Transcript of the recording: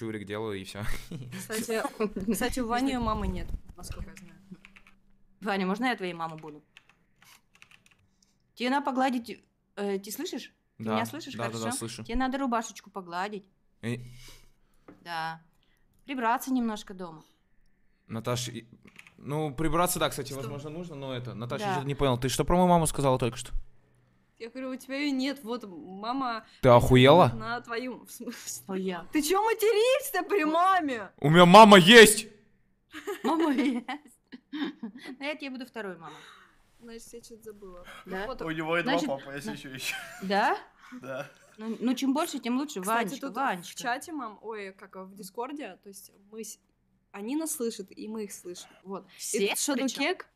чурик делаю и все. Кстати, кстати, у Вани мамы нет, насколько я знаю. Ваня, можно я твоей мамой буду? Тебе надо погладить... Э, ты слышишь? Ты да. меня слышишь? Да, Хорошо. да, да, слышу. Тебе надо рубашечку погладить. И... Да. Прибраться немножко дома. Наташа, ну, прибраться, да, кстати, что? возможно, нужно, но это... Наташа, да. я не понял, ты что про мою маму сказала только что? Я говорю, у тебя ее нет, вот мама... Ты охуела? На твою... В смысле? Ты чего материшься при маме? У меня мама есть! Мама есть. На ну, это я буду второй мамой. Значит, я что-то забыла. Да? Ну, вот, у него и Значит, два папы. если на... еще еще. Да? Да. Ну, ну, чем больше, тем лучше. Кстати, Ванечка, тут Ванечка. в чате, мам, ой, как в Дискорде, то есть мы... Они нас слышат, и мы их слышим. Вот. Все и Шадукек,